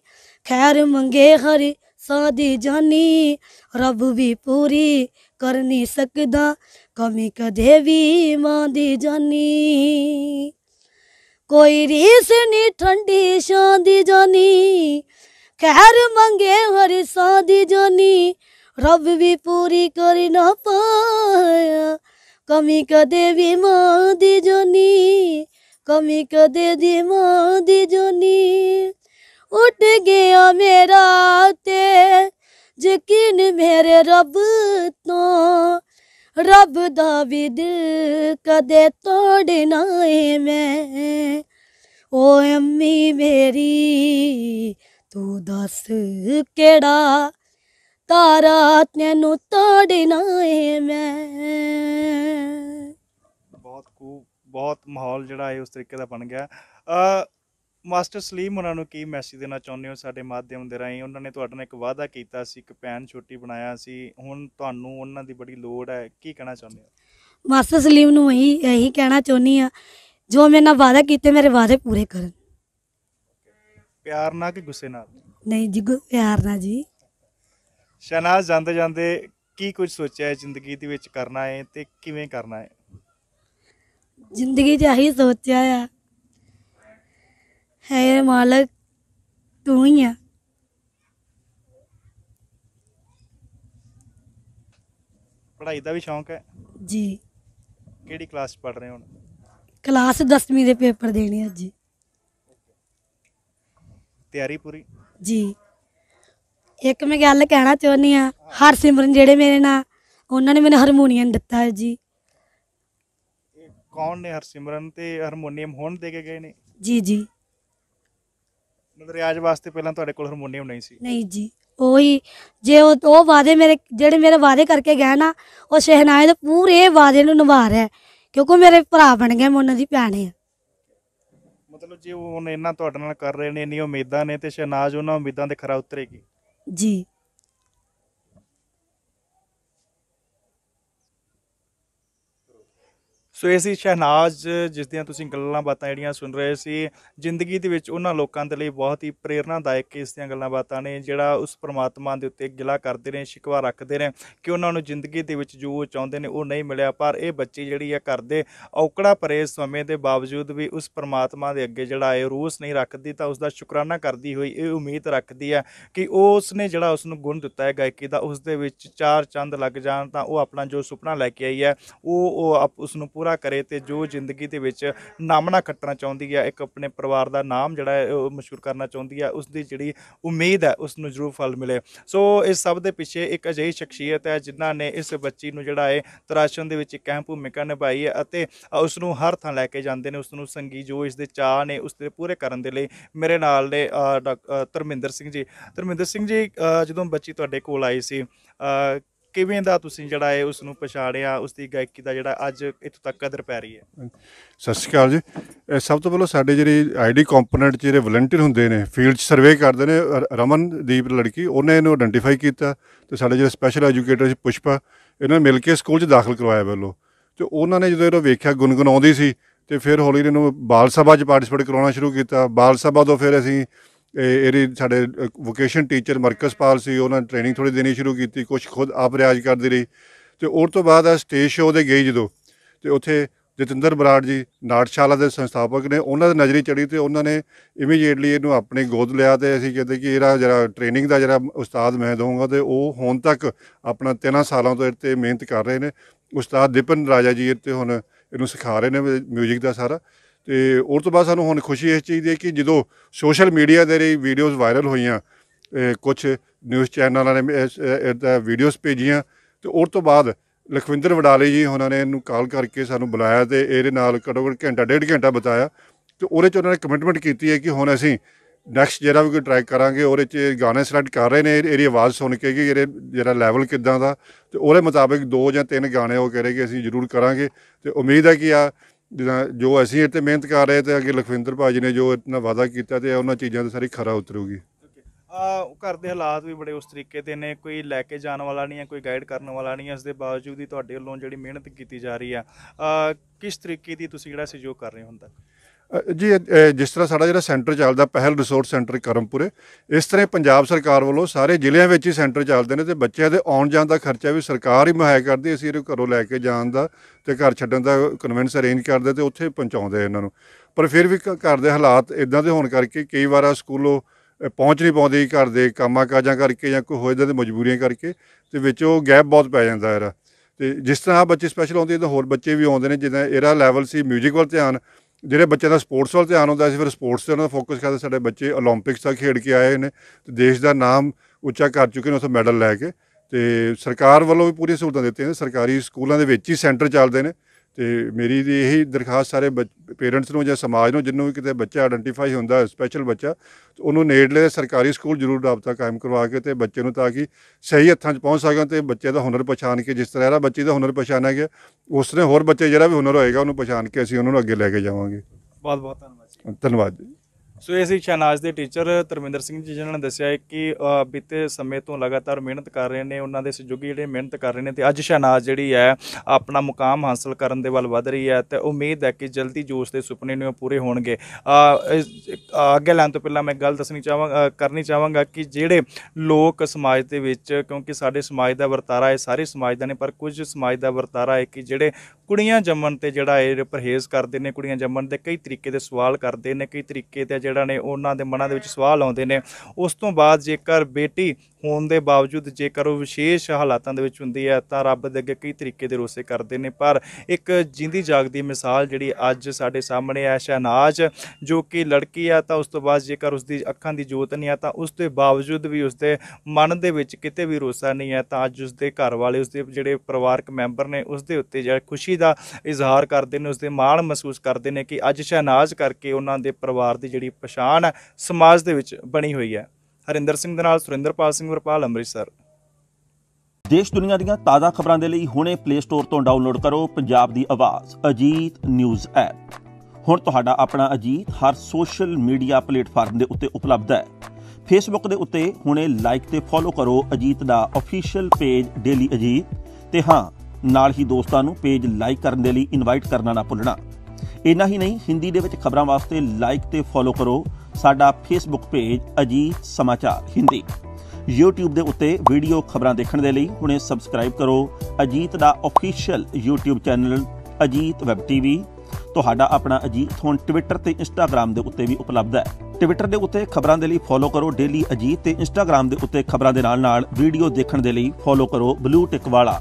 ਖੈਰ ਮੰਗੇ ਹਰੀ ਸਾਦੀ ਜਾਨੀ ਰੱਬ ਵੀ ਪੂਰੀ ਕਰ ਨਹੀਂ ਸਕਦਾ ਕਮੀ ਕਦੇ ਵੀ ਮਾਂ ਦੀ ਜਾਨੀ ਕੋਈ ਰੀਸ ਨਹੀਂ ਠੰਡੀ ਸਾਦੀ ਜਾਨੀ ਖੈਰ ਮੰਗੇ ਹਰ ਸਾਦੀ ਜਾਨੀ ਰੱਬ ਵੀ ਪੂਰੀ ਕਰ ਨਾ ਪਾਇਆ ਕਮੀ ਕਦੇ ਵੀ ਮਾਂ ਦੀ ਜਾਨੀ ਕਮੀ ਕਦੇ ਦੀ ਮਾਂ ਦੀ ਜਾਨੀ ਉੱਡ ਗਿਆ ਮੇਰਾ ਤੇ ਯਕੀਨ ਮੇਰੇ ਰੱਬ ਤੋਂ ਰੱਬ ਦਾ ਵੀ ਦਿਲ ਕਦੇ ਤੋੜਨਾ ਏ ਮੈਂ ਓ ਅੰਮੀ ਮੇਰੀ ਤੂੰ ਦੱਸ ਕਿਹੜਾ ਤਾਰਾ ਤੈਨੂੰ ਤੋੜਨਾ ਏ ਮੈਂ ਬਹੁਤ ਖੂਬ ਬਹੁਤ ਮਾਹੌਲ ਜਿਹੜਾ ਹੈ ਉਸ ਤਰੀਕੇ ਦਾ ਬਣ ਗਿਆ ਮਾਸਟਰ ਸਲੀਮ ਉਹਨਾਂ ਨੂੰ ਕੀ ਮੈਸੇਜ ਦੇਣਾ ਚਾਹੁੰਦੇ ਹੋ ਸਾਡੇ ਮਾਧਿਅਮ ਦੇ ਰਾਹੀਂ ਉਹਨਾਂ ਨੇ ਤੁਹਾਡੇ ਨਾਲ ਇੱਕ ਵਾਅਦਾ ਕੀਤਾ ਸੀ ਇੱਕ ਪੈਨ ਛੋਟੀ ਬਣਾਇਆ ਸੀ ਹੁਣ ਤੁਹਾਨੂੰ ਉਹਨਾਂ ਦੀ ਬੜੀ ਲੋੜ ਹੈ ਕੀ ਕਹਿਣਾ ਚਾਹੁੰਦੇ ਹੋ ਮਾਸਟਰ ਸਲੀਮ ਨੂੰ ਇਹੀ ਇਹੀ ਕਹਿਣਾ ਚਾਹੁੰਦੀ ਆ ਜੋ ਮੇਰੇ ਨਾਲ ਵਾਅਦਾ ਕੀਤੇ ਮੇਰੇ ਵਾਅਦੇ ਪੂਰੇ ਕਰਨ ਪਿਆਰ ਨਾਲ ਕਿ ਗੁੱਸੇ ਨਾਲ ਨਹੀਂ ਜੀ ਪਿਆਰ ਨਾਲ ਜੀ ਸ਼ਨਾਜ਼ ਜਾਂਦੇ ਜਾਂਦੇ ਕੀ ਕੁਝ ਸੋਚਿਆ ਹੈ ਜ਼ਿੰਦਗੀ ਦੇ ਵਿੱਚ ਕਰਨਾ ਹੈ ਤੇ ਕਿਵੇਂ ਕਰਨਾ ਹੈ ਜ਼ਿੰਦਗੀ 'ਚ ਆਹੀ ਸੋਚਿਆ ਆ ਹੈ ਮਾਲਕ ਤੂੰ ਹੀ ਆ ਪੜਾਈ ਦਾ ਵੀ ਸ਼ੌਂਕ ਹੈ ਜੀ ਕਿਹੜੀ ਕਲਾਸ ਪੜ ਪੜ੍ਹ ਰਹੇ ਹੋ ਹੁਣ ਕਲਾਸ 10ਵੀਂ ਦੇ ਪੇਪਰ ਦੇਣੇ ਅੱਜ ਜੀ ਤਿਆਰੀ ਪੂਰੀ ਜੀ ਇੱਕ ਮੈਂ ਗੱਲ ਕਹਿਣਾ ਚਾਹੁੰਦੀ ਆ ਹਰਸਿਮਰਨ ਜਿਹੜੇ ਮੇਰੇ ਨਾਲ ਉਹਨਾਂ ਨੇ ਮੈਨੂੰ ਹਰਮੋਨੀਅਮ ਦਿੱਤਾ ਹੈ ਜੀ ਇਹ ਕੌਣ ਨੇ ਹਰਸਿਮਰਨ ਤੇ ਹਰਮੋਨੀਅਮ ਹੁਣ ਦੇ ਕੇ ਗਏ ਨੇ ਜੀ ਜੀ ਮਤਲਬ ਵਾਸਤੇ ਪਹਿਲਾਂ ਤੁਹਾਡੇ ਕੋਲ ਹਰਮੋਨੀਅਮ ਨਹੀਂ ਸੀ ਨਹੀਂ ਜੀ ਉਹੀ ਜੇ ਉਹ ਉਹ ਵਾਦੇ ਮੇਰੇ ਜਿਹੜੇ ਮੇਰੇ ਵਾਦੇ ਕਰਕੇ ਗਏ ਨਾ ਉਹ ਸ਼ਹਿਨਾਏ ਦੇ ਪੂਰੇ ਵਾਦੇ ਨੂੰ ਨਿਭਾ ਰਿਹਾ ਹੈ, ਕਿਉਂਕਿ ਮੇਰੇ ਭਰਾ ਬਣ ਗਏ ਮੈਂ ਉਹਨਾਂ ਦੀ ਭੈਣੇ ਮਤਲਬ ਜੇ ਉਹ ਹੁਣ ਇਹਨਾਂ ਤੁਹਾਡੇ ਨਾਲ ਕਰ ਰਹੇ ਨੇ ਇੰਨੀ ਉਮੀਦਾਂ ਨੇ ਤੇ ਸ਼ਹਿਨਾਜ਼ ਉਹਨਾਂ ਉਮੀਦਾਂ ਦੇ ਖਰਾ ਉਤਰੇਗੀ ਜੀ ਸੋ ਇਹ ਸੀ ਸ਼ਹਿਨਾਜ਼ ਜਿਸ ਦੀਆਂ ਤੁਸੀਂ ਗੱਲਾਂ ਬਾਤਾਂ ਜਿਹੜੀਆਂ ਸੁਣ ਰਹੇ ਸੀ ਜ਼ਿੰਦਗੀ ਦੇ ਵਿੱਚ ਉਹਨਾਂ ਲੋਕਾਂ ਦੇ ਲਈ ਬਹੁਤ ਹੀ ਪ੍ਰੇਰਣਾਦਾਇਕ ਇਸ ਦੀਆਂ ਗੱਲਾਂ ਬਾਤਾਂ ਨੇ ਜਿਹੜਾ ਉਸ ਪ੍ਰਮਾਤਮਾ ਦੇ ਉੱਤੇ ਗਿਲਾ ਕਰਦੇ ਨੇ ਸ਼ਿਕਵਾ ਰੱਖਦੇ ਨੇ ਕਿ ਉਹਨਾਂ ਨੂੰ ਜ਼ਿੰਦਗੀ ਦੇ ਵਿੱਚ ਜੋ ਚਾਹੁੰਦੇ ਨੇ ਉਹ ਨਹੀਂ ਮਿਲਿਆ ਪਰ ਇਹ ਬੱਚੇ ਜਿਹੜੀ ਆ ਕਰਦੇ ਔਕੜਾ ਪਰੇ ਸਮੇਂ ਦੇ ਬਾਵਜੂਦ ਵੀ ਉਸ ਪ੍ਰਮਾਤਮਾ ਦੇ ਅੱਗੇ ਜਿਹੜਾ ਇਹ ਰੂਸ ਨਹੀਂ ਰੱਖਦੀ ਤਾਂ ਉਸ ਦਾ ਸ਼ੁਕਰਾਨਾ ਕਰਦੀ ਹੋਈ ਇਹ ਉਮੀਦ ਰੱਖਦੀ ਹੈ ਕਿ ਉਸ ਨੇ ਜਿਹੜਾ ਉਸ ਨੂੰ ਗੁਣ ਦਿੱਤਾ ਹੈ ਗਾਇਕੀ ਦਾ ਉਸ ਦੇ ਵਿੱਚ ਚਾਰ ਚੰਦ ਲੱਗ ਜਾਣ ਤਾਂ ਉਹ ਆਪਣਾ ਜੋ ਸੁਪਨਾ ਲੈ ਕੇ ਆਈ ਹੈ ਉਹ ਉਸ ਨੂੰ ਪੂਰਾ ਪੂਰਾ ਕਰੇ ਤੇ ਜੋ ਜ਼ਿੰਦਗੀ ਦੇ ਵਿੱਚ ਨਾਮਣਾ ਖੱਟਣਾ ਚਾਹੁੰਦੀ ਹੈ ਇੱਕ ਆਪਣੇ ਪਰਿਵਾਰ ਦਾ ਨਾਮ ਜਿਹੜਾ ਹੈ ਉਹ ਮਸ਼ਹੂਰ ਕਰਨਾ ਚਾਹੁੰਦੀ ਹੈ ਉਸ ਦੀ ਜਿਹੜੀ ਉਮੀਦ ਹੈ ਉਸ ਨੂੰ ਜ਼ਰੂਰ ਫਲ ਮਿਲੇ ਸੋ ਇਸ ਸਭ ਦੇ ਪਿੱਛੇ ਇੱਕ ਅਜਿਹੀ ਸ਼ਖਸੀਅਤ ਹੈ ਜਿਨ੍ਹਾਂ ਨੇ ਇਸ ਬੱਚੀ ਨੂੰ ਜਿਹੜਾ ਹੈ ਤਰਾਸ਼ਣ ਦੇ ਵਿੱਚ ਇੱਕ ਅਹਿਮ ਭੂਮਿਕਾ ਨਿਭਾਈ ਹੈ ਅਤੇ ਉਸ ਨੂੰ ਹਰ ਥਾਂ ਲੈ ਕੇ ਜਾਂਦੇ ਨੇ ਉਸ ਨੂੰ ਸੰਗੀ ਜੋ ਇਸ ਦੇ ਚਾਹ ਨੇ ਉਸ ਦੇ ਪੂਰੇ ਕਰਨ ਦੇ ਲਈ ਮੇਰੇ ਨਾਲ ਨੇ ਧਰਮਿੰਦਰ ਸਿੰਘ ਜੀ ਧਰਮਿੰਦਰ ਸਿੰਘ ਜੀ ਜਦੋਂ ਬੱਚੀ ਤੁਹਾਡੇ ਕੋਲ ਆਈ ਸੀ ਕਿਵੇਂ ਦਾ ਤੁਸੀਂ ਜਿਹੜਾ ਹੈ ਉਸ ਨੂੰ ਪਛਾੜਿਆ ਉਸ ਦੀ ਗਾਇਕੀ ਦਾ ਜਿਹੜਾ ਅੱਜ ਇੱਥੋਂ ਤੱਕ ਕਦਰ ਪੈ ਰਹੀ ਹੈ ਸਤਿ ਸ਼੍ਰੀ ਅਕਾਲ ਜੀ ਸਭ ਤੋਂ ਪਹਿਲਾਂ ਸਾਡੇ ਜਿਹੜੇ ਆਈਡੀ ਕੰਪੋਨੈਂਟ ਜਿਹੜੇ ਵਲੰਟੀਅਰ ਹੁੰਦੇ ਨੇ ਫੀਲਡ 'ਚ ਸਰਵੇ ਕਰਦੇ ਨੇ ਰਮਨਦੀਪ ਲੜਕੀ ਉਹਨੇ ਇਹਨੂੰ ਆਇਡੈਂਟੀਫਾਈ ਕੀਤਾ ਤੇ ਸਾਡੇ ਜਿਹੜੇ ਸਪੈਸ਼ਲ ਐਜੂਕੇਟਰ ਸੀ ਪੁਸ਼ਪਾ ਇਹਨਾਂ ਮਿਲ ਕੇ ਸਕੂਲ 'ਚ ਦਾਖਲ ਕਰਵਾਇਆ ਵੱਲੋਂ ਤੇ ਉਹਨਾਂ ਨੇ ਜਦੋਂ ਇਹਨੂੰ ਵੇਖਿਆ ਗੁੰਗਣਾਉਂਦੀ ਸੀ ਤੇ ਫਿਰ ਹੌਲੀ ਇਹਨੂੰ ਬਾਲ ਸਭਾ 'ਚ ਪਾਰਟਿਸਪੇਟ ਕਰਾਉਣਾ ਸ਼ੁਰੂ ਕੀਤਾ ਬਾਲ ਸਭਾ ਤੋਂ ਫਿਰ ਅਸੀਂ ਇਹਦੇ ਸਾਡੇ ਵੋਕੇਸ਼ਨ ਟੀਚਰ ਪਾਲ ਸੀ ਉਹਨਾਂ ਟ੍ਰੇਨਿੰਗ ਥੋੜੀ ਦੇਣੀ ਸ਼ੁਰੂ ਕੀਤੀ ਕੁਝ ਖੁਦ ਆਪ ਰਿਆਜ਼ ਕਰਦੇ ਰਹੀ ਤੇ ਉਸ ਤੋਂ ਬਾਅਦ ਆ ਸਟੇਜ ਸ਼ੋਅ ਦੇ ਗਈ ਜਦੋਂ ਤੇ ਉੱਥੇ ਜਤਿੰਦਰ ਬਰਾੜ ਜੀ ਨਾਟਸ਼ਾਲਾ ਦੇ ਸੰਸਥਾਪਕ ਨੇ ਉਹਨਾਂ ਦੀ ਨਜ਼ਰੀ ਚੜੀ ਤੇ ਉਹਨਾਂ ਨੇ ਇਮੀਡੀਏਟਲੀ ਇਹਨੂੰ ਆਪਣੀ ਗੋਦ ਲਿਆ ਤੇ ਅਸੀਂ ਕਹਿੰਦੇ ਕਿ ਇਹਦਾ ਜਿਹੜਾ ਟ੍ਰੇਨਿੰਗ ਦਾ ਜਿਹੜਾ ਉਸਤਾਦ ਮੈਂ ਦਊਂਗਾ ਤੇ ਉਹ ਹੁਣ ਤੱਕ ਆਪਣਾ 13 ਸਾਲਾਂ ਤੋਂ ਇੱਥੇ ਮਿਹਨਤ ਕਰ ਰਹੇ ਨੇ ਉਸਤਾਦ ਦੀਪਨ ਰਾਜਾ ਜੀ ਇੱਥੇ ਹੁਣ ਇਹਨੂੰ ਸਿਖਾ ਰਹੇ ਨੇ 뮤직 ਦਾ ਸਾਰਾ ਤੇ ਉਸ ਤੋਂ ਬਾਅਦ ਸਾਨੂੰ ਹੁਣ ਖੁਸ਼ੀ ਇਸ ਚੀਜ਼ ਦੀ ਕਿ ਜਦੋਂ ਸੋਸ਼ਲ ਮੀਡੀਆ ਦੇ ਰਹੀ ਵੀਡੀਓਜ਼ ਵਾਇਰਲ ਹੋਈਆਂ ਕੁਝ ਨਿਊਜ਼ ਚੈਨਲਾਂ ਨੇ ਇਹਦਾ ਵੀਡੀਓਜ਼ ਭੇਜੀਆਂ ਤੇ ਉਸ ਤੋਂ ਬਾਅਦ ਲਖਵਿੰਦਰ ਵਡਾਲੇ ਜੀ ਉਹਨਾਂ ਨੇ ਇਹਨੂੰ ਕਾਲ ਕਰਕੇ ਸਾਨੂੰ ਬੁਲਾਇਆ ਤੇ ਇਹਦੇ ਨਾਲ ਘੱਟੋ ਘੱਟ ਘੰਟਾ ਡੇਢ ਘੰਟਾ ਬਤਾਇਆ ਤੇ ਉਹਦੇ ਚ ਉਹਨਾਂ ਨੇ ਕਮਿਟਮੈਂਟ ਕੀਤੀ ਹੈ ਕਿ ਹੁਣ ਅਸੀਂ ਨੈਕਸਟ ਜਿਹੜਾ ਵੀ ਕੋਈ ਟਰੈਕ ਕਰਾਂਗੇ ਉਹਦੇ ਚ ਗਾਣੇ ਸਿਲੈਕਟ ਕਰ ਰਹੇ ਨੇ ਇਹਦੀ ਆਵਾਜ਼ ਸੁਣ ਕੇ ਕਿ ਇਹਦੇ ਜਿਹੜਾ ਲੈਵਲ ਕਿਦਾਂ ਦਾ ਤੇ ਉਹਦੇ ਮੁਤਾਬਕ ਦੋ ਜਾਂ ਤਿੰਨ ਗਾਣੇ ਉਹ ਰਹੇ ਕਿ ਅਸੀਂ ਜ਼ਰੂਰ ਕਰਾਂਗੇ ਤੇ ਉਮੀਦ ਹੈ ਕਿ ਆ ਜਿਦਾ ਜੋ ਅਸੀਂ ਇੱਥੇ ਮਿਹਨਤ ਕਰ ਰਹੇ ਤੇ ਅੱਗੇ ਲਖਵਿੰਦਰ ਭਾਜੀ ਨੇ ਜੋ ਇਤਨਾ ਵਾਅਦਾ ਕੀਤਾ ਤੇ ਉਹਨਾਂ ਚੀਜ਼ਾਂ ਤੇ ਸਾਰੀ ਖਰਾ ਉਤਰੂਗੀ ਆ ਘਰ ਦੇ ਹਾਲਾਤ ਵੀ ਬੜੇ ਉਸ ਤਰੀਕੇ ਦੇ ਨੇ ਕੋਈ ਲੈ ਕੇ ਜਾਣ ਵਾਲਾ ਨਹੀਂ ਹੈ ਕੋਈ ਗਾਈਡ ਕਰਨ ਵਾਲਾ ਨਹੀਂ ਹੈ ਇਸ ਦੇ ਬਾਵਜੂਦ ਹੀ ਤੁਹਾਡੇ ਵੱਲੋਂ ਜਿਹੜੀ ਮਿਹਨਤ ਕੀਤੀ ਜਾ ਰਹੀ ਆ ਕਿਸ ਤਰੀਕੇ ਦੀ ਤੁਸੀਂ ਜਿਹੜਾ ਸਹਿਯੋਗ ਕਰ ਰਹੇ ਹੋ ਹੁੰਦਾ ਜੀ ਜਿਸ ਤਰ੍ਹਾਂ ਸਾਡਾ ਜਿਹੜਾ ਸੈਂਟਰ ਚੱਲਦਾ ਪਹਿਲ ਰਿਸੋਰਸ ਸੈਂਟਰ ਕਰਮਪੁਰੇ ਇਸ ਤਰ੍ਹਾਂ ਪੰਜਾਬ ਸਰਕਾਰ ਵੱਲੋਂ ਸਾਰੇ ਜ਼ਿਲ੍ਹਿਆਂ ਵਿੱਚ ਹੀ ਸੈਂਟਰ ਚੱਲਦੇ ਨੇ ਤੇ ਬੱਚਿਆਂ ਦੇ ਆਉਣ ਜਾਣ ਦਾ ਖਰਚਾ ਵੀ ਸਰਕਾਰ ਹੀ ਮਹਾਇਆ ਕਰਦੀ ਅਸੀਂ ਇਹਨੂੰ ਘਰੋਂ ਲੈ ਕੇ ਜਾਣ ਦਾ ਤੇ ਘਰ ਛੱਡਣ ਦਾ ਕਨਵੈਂਸ ਅਰੇਂਜ ਕਰਦੇ ਤੇ ਉੱਥੇ ਪਹੁੰਚਾਉਂਦੇ ਇਹਨਾਂ ਨੂੰ ਪਰ ਫਿਰ ਵੀ ਘਰ ਦੇ ਹਾਲਾਤ ਇਦਾਂ ਦੇ ਹੋਣ ਕਰਕੇ ਕਈ ਵਾਰ ਸਕੂਲੋਂ ਪਹੁੰਚ ਨਹੀਂ ਪਾਉਂਦੇ ਘਰ ਦੇ ਕੰਮਾਂ ਕਾਜਾਂ ਕਰਕੇ ਜਾਂ ਕੋਈ ਹੋਰ ਇਦਾਂ ਦੀ ਮਜਬੂਰੀਆਂ ਕਰਕੇ ਤੇ ਵਿੱਚ ਉਹ ਗੈਪ ਬਹੁਤ ਪੈ ਜਾਂਦਾ ਹੈ ਤੇ ਜਿਸ ਤਰ੍ਹਾਂ ਬੱਚੇ ਸਪੈਸ਼ਲ ਆਉਂਦੇ ਤਾਂ ਹੋਰ ਬੱਚੇ ਵੀ ਆਉਂਦੇ ਨੇ ਜਿੱਦਾਂ ਇਹਦਾ ਲੈਵਲ ਸੀ 뮤직 ਵੱਲ ਧਿਆਨ ਜਿਹੜੇ ਬੱਚਿਆਂ ਦਾ ਸਪੋਰਟਸ ਵੱਲ ਧਿਆਨ ਹੁੰਦਾ ਸੀ ਫਿਰ ਸਪੋਰਟਸ ਤੇ ਉਹਨਾਂ ਦਾ ਫੋਕਸ ਕਰਦੇ ਸਾਡੇ ਬੱਚੇ 올림픽ਸ ਤੱਕ ਖੇਡ ਕੇ ਆਏ ਨੇ ਤੇ ਦੇਸ਼ ਦਾ ਨਾਮ ਉੱਚਾ ਕਰ ਚੁੱਕੇ ਨੇ ਉਸ ਮੈਡਲ ਲੈ ਕੇ ਤੇ ਸਰਕਾਰ ਵੱਲੋਂ ਵੀ ਪੂਰੀ ਸਹੂਲਤਾਂ ਦਿੱਤੀਆਂ ਨੇ ਸਰਕਾਰੀ ਸਕੂਲਾਂ ਦੇ ਵਿੱਚ ਹੀ ਸੈਂਟਰ ਚੱਲਦੇ ਨੇ ਤੇ ਮੇਰੀ ਇਹੀ ਦਰਖਾਸਤ ਸਾਰੇ ਪੇਰੈਂਟਸ ਨੂੰ ਜਾਂ ਸਮਾਜ ਨੂੰ ਜਿੰਨੂੰ ਵੀ ਕਿਤੇ ਬੱਚਾ ਆਇਡੈਂਟੀਫਾਈ ਹੁੰਦਾ ਸਪੈਸ਼ਲ ਬੱਚਾ ਉਹਨੂੰ ਨੇੜਲੇ ਸਰਕਾਰੀ ਸਕੂਲ ਜ਼ਰੂਰ ਰਾਬਤਾ ਕਾਇਮ ਕਰਵਾ ਕੇ ਤੇ ਬੱਚੇ ਨੂੰ ਤਾਂ ਕਿ ਸਹੀ ਹੱਥਾਂ 'ਚ ਪਹੁੰਚ ਸਕਣ ਤੇ ਬੱਚੇ ਦਾ ਹੁਨਰ ਪਛਾਣ ਕੇ ਜਿਸ ਤਰ੍ਹਾਂ ਇਹਦਾ ਬੱਚੇ ਦਾ ਹੁਨਰ ਪਛਾਣਿਆ ਗਿਆ ਉਸ ਨੇ ਹੋਰ ਬੱਚੇ ਜਿਹੜਾ ਵੀ ਹੁਨਰ ਹੋਏਗਾ ਉਹਨੂੰ ਪਛਾਣ ਕੇ ਅਸੀਂ ਉਹਨਾਂ ਨੂੰ ਅੱਗੇ ਲੈ ਕੇ ਜਾਵਾਂਗੇ ਬਹੁਤ ਬਹੁਤ ਧੰਨਵਾਦ ਜੀ ਧੰਨਵਾਦ ਜੀ ਸੋ ਇਹ ਸੀ ਸ਼ਹਿਨਾਜ਼ ਦੇ ਟੀਚਰ ਤਰਮਿੰਦਰ ਸਿੰਘ ਜੀ ਜਿਨ੍ਹਾਂ ਨੇ ਦੱਸਿਆ ਹੈ ਕਿ ਬੀਤੇ ਸਮੇਂ ਤੋਂ ਲਗਾਤਾਰ ਮਿਹਨਤ ਕਰ ਰਹੇ ਨੇ ਉਹਨਾਂ ਦੇ ਸਹਿਯੋਗੀ ਜਿਹੜੇ ਮਿਹਨਤ ਕਰ ਰਹੇ ਨੇ ਤੇ ਅੱਜ ਸ਼ਾਨਾਜ ਜਿਹੜੀ ਹੈ ਆਪਣਾ ਮੁਕਾਮ ਹਾਸਲ ਕਰਨ ਦੇ ਵੱਲ ਵਧ ਰਹੀ ਹੈ ਤੇ ਉਮੀਦ ਹੈ ਕਿ ਜਲਦੀ ਜੋਸ਼ ਦੇ ਸੁਪਨੇ ਨੇ ਪੂਰੇ ਹੋਣਗੇ ਅੱਗੇ ਲੈਣ ਤੋਂ ਪਹਿਲਾਂ ਮੈਂ ਗੱਲ ਦੱਸਣੀ ਚਾਹਾਂ ਕਰਨੀ ਚਾਹਾਂਗਾ ਕਿ ਜਿਹੜੇ ਲੋਕ ਸਮਾਜ ਦੇ ਵਿੱਚ ਕਿਉਂਕਿ ਸਾਡੇ ਸਮਾਜ ਦਾ ਵਰਤਾਰਾ ਹੈ ਸਾਰੇ ਸਮਾਜ ਦਾ ਨੇ ਪਰ ਕੁਝ ਸਮਾਜ ਦਾ ਵਰਤਾਰਾ ਹੈ ਕਿ ਜਿਹੜੇ ਕੁੜੀਆਂ ਜੰਮਣ ਤੇ ਜਿਹੜਾ ਇਹ ਪਰਹੇਜ਼ ਕਰਦੇ ਨੇ ਕੁੜੀਆਂ ਜੰਮਣ ਦੇ ਕਈ ਤਰੀਕੇ ਦੇ ਸਵਾਲ ਕਰਦੇ ਨੇ ਕਈ ਤਰੀਕੇ ਤੇ ਜਿਹੜਾ ਨੇ ਉਹਨਾਂ ਦੇ ਮਨਾਂ ਦੇ ਵਿੱਚ ਸਵਾਲ ਆਉਂਦੇ ਨੇ ਉਸ ਤੋਂ ਬਾਅਦ ਜੇਕਰ ਬੇਟੀ ਹੋਣ ਦੇ ਬਾਵਜੂਦ ਜੇਕਰ ਉਹ ਵਿਸ਼ੇਸ਼ ਹਾਲਾਤਾਂ ਦੇ ਵਿੱਚ ਹੁੰਦੀ ਹੈ ਤਾਂ ਰੱਬ ਦੇ ਅੱਗੇ ਕਈ ਤਰੀਕੇ ਦੇ ਰੋਸੇ ਕਰਦੇ ਨੇ ਪਰ ਇੱਕ ਜਿੰਦੀ ਜਾਗਦੀ ਮਿਸਾਲ ਜਿਹੜੀ ਅੱਜ ਸਾਡੇ ਸਾਹਮਣੇ ਹੈ ਸ਼ਹਿਨਾਜ਼ ਜੋ ਕਿ ਲੜਕੀ ਆ ਤਾਂ ਉਸ ਤੋਂ ਬਾਅਦ ਜੇਕਰ ਉਸ ਦੀ ਅੱਖਾਂ ਦੀ ਜੋਤ ਨਹੀਂ ਆ ਤਾਂ ਉਸ ਦੇ ਬਾਵਜੂਦ ਵੀ ਉਸ ਦੇ ਮਨ ਦੇ ਵਿੱਚ ਕਿਤੇ ਵੀ ਰੋਸਾ ਨਹੀਂ ਆ ਤਾਂ ਅੱਜ ਉਸ ਦੇ ਘਰ ਵਾਲੇ ਉਸ ਦੇ ਜਿਹੜੇ ਪਰਿਵਾਰਕ ਮੈਂਬਰ ਨੇ ਉਸ ਦੇ ਉੱਤੇ ਜਿਹੜਾ ਖੁਸ਼ੀ ਦਾ ਇਜ਼ਹਾਰ ਕਰਦੇ ਨੇ ਉਸ ਦੇ ਮਾਣ ਮਹਿਸੂਸ ਕਰਦੇ ਨੇ ਕਿ ਅੱਜ ਸ਼ਹਿਨਾਜ਼ ਕਰਕੇ ਉਹਨਾਂ ਦੇ ਪਰਿਵਾਰ ਦੀ ਜਿਹੜੀ ਪਛਾਣ ਸਮਾਜ ਦੇ ਵਿੱਚ ਬਣੀ ਹੋਈ ਹੈ ਹਰਿੰਦਰ ਸਿੰਘ ਦੇ ਨਾਲ ਸੁਰਿੰਦਰਪਾਲ ਸਿੰਘ ਵਰਪਾਲ ਅੰਮ੍ਰਿਤਸਰ ਦੇਸ਼ ਦੁਨੀਆ ਦੀਆਂ ਤਾਜ਼ਾ ਖਬਰਾਂ ਦੇ ਲਈ ਹੁਣੇ ਪਲੇ ਸਟੋਰ ਤੋਂ ਡਾਊਨਲੋਡ ਕਰੋ ਪੰਜਾਬ ਦੀ ਆਵਾਜ਼ ਅਜੀਤ ਨਿਊਜ਼ ਐਪ ਹੁਣ ਤੁਹਾਡਾ ਆਪਣਾ ਅਜੀਤ ਹਰ ਸੋਸ਼ਲ ਮੀਡੀਆ ਪਲੇਟਫਾਰਮ ਦੇ ਉੱਤੇ ਉਪਲਬਧ ਹੈ ਫੇਸਬੁੱਕ ਦੇ ਉੱਤੇ ਹੁਣੇ ਲਾਈਕ ਤੇ ਫੋਲੋ ਕਰੋ ਅਜੀਤ ਦਾ ਅਫੀਸ਼ੀਅਲ ਪੇਜ ਡੇਲੀ ਅਜੀਤ ਤੇ ਹਾਂ ਨਾਲ ਹੀ ਦੋਸਤਾਂ ਨੂੰ ਪੇਜ ਲਾਈਕ ਕਰਨ ਦੇ ਲਈ ਇਨਵਾਈਟ ਕਰਨਾ ਨਾ ਭੁੱਲਣਾ ਇੰਨਾ ਹੀ ਨਹੀਂ ਹਿੰਦੀ ਦੇ ਵਿੱਚ ਖਬਰਾਂ ਵਾਸਤੇ ਲਾਈਕ ਤੇ ਫੋਲੋ ਕਰੋ ਸਾਡਾ ਫੇਸਬੁੱਕ ਪੇਜ ਅਜੀਤ ਸਮਾਚਾਰ ਹਿੰਦੀ YouTube ਦੇ ਉੱਤੇ ਵੀਡੀਓ ਖਬਰਾਂ ਦੇਖਣ ਦੇ ਲਈ ਹੁਣੇ ਸਬਸਕ੍ਰਾਈਬ ਕਰੋ ਅਜੀਤ ਦਾ official YouTube channel Ajit web TV ਤੁਹਾਡਾ ਆਪਣਾ ਅਜੀਤ ਹੁਣ ਟਵਿੱਟਰ ਤੇ Instagram ਦੇ ਉੱਤੇ ਵੀ ਉਪਲਬਧ ਹੈ ਟਵਿੱਟਰ ਦੇ ਉੱਤੇ ਖਬਰਾਂ ਦੇ ਲਈ ਫੋਲੋ ਕਰੋ ਡੇਲੀ ਅਜੀਤ ਤੇ Instagram ਦੇ ਉੱਤੇ ਖਬਰਾਂ ਦੇ ਨਾਲ ਨਾਲ ਵੀਡੀਓ ਦੇਖਣ ਦੇ ਲਈ ਫੋਲੋ ਕਰੋ ਬਲੂ ਟਿਕ ਵਾਲਾ